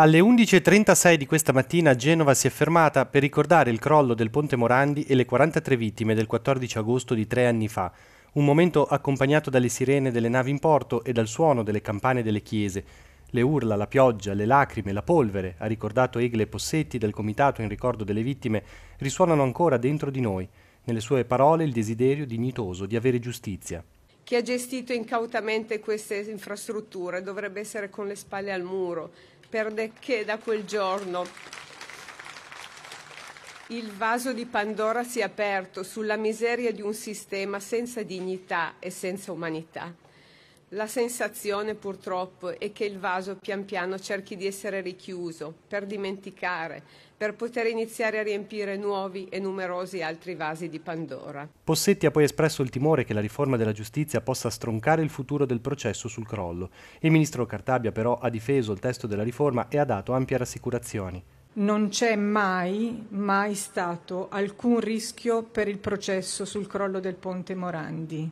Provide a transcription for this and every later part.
Alle 11.36 di questa mattina Genova si è fermata per ricordare il crollo del Ponte Morandi e le 43 vittime del 14 agosto di tre anni fa, un momento accompagnato dalle sirene delle navi in porto e dal suono delle campane delle chiese. Le urla, la pioggia, le lacrime, la polvere, ha ricordato Egle Possetti del Comitato in ricordo delle vittime, risuonano ancora dentro di noi. Nelle sue parole il desiderio dignitoso di avere giustizia. Chi ha gestito incautamente queste infrastrutture dovrebbe essere con le spalle al muro, perché da quel giorno il vaso di Pandora si è aperto sulla miseria di un sistema senza dignità e senza umanità. La sensazione purtroppo è che il vaso pian piano cerchi di essere richiuso per dimenticare, per poter iniziare a riempire nuovi e numerosi altri vasi di Pandora. Possetti ha poi espresso il timore che la riforma della giustizia possa stroncare il futuro del processo sul crollo. Il ministro Cartabia però ha difeso il testo della riforma e ha dato ampie rassicurazioni non c'è mai, mai stato alcun rischio per il processo sul crollo del ponte Morandi.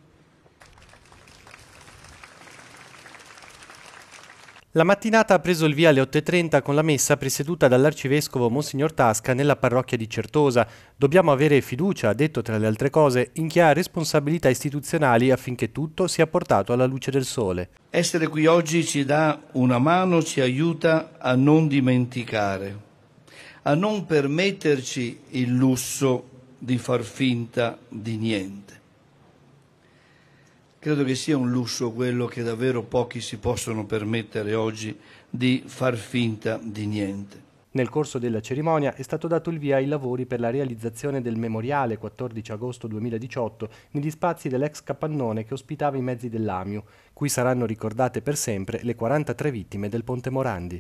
La mattinata ha preso il via alle 8.30 con la messa presieduta dall'arcivescovo Monsignor Tasca nella parrocchia di Certosa. Dobbiamo avere fiducia, ha detto tra le altre cose, in chi ha responsabilità istituzionali affinché tutto sia portato alla luce del sole. Essere qui oggi ci dà una mano, ci aiuta a non dimenticare, a non permetterci il lusso di far finta di niente credo che sia un lusso quello che davvero pochi si possono permettere oggi di far finta di niente. Nel corso della cerimonia è stato dato il via ai lavori per la realizzazione del memoriale 14 agosto 2018 negli spazi dell'ex capannone che ospitava i mezzi dell'AMIU, cui saranno ricordate per sempre le 43 vittime del Ponte Morandi.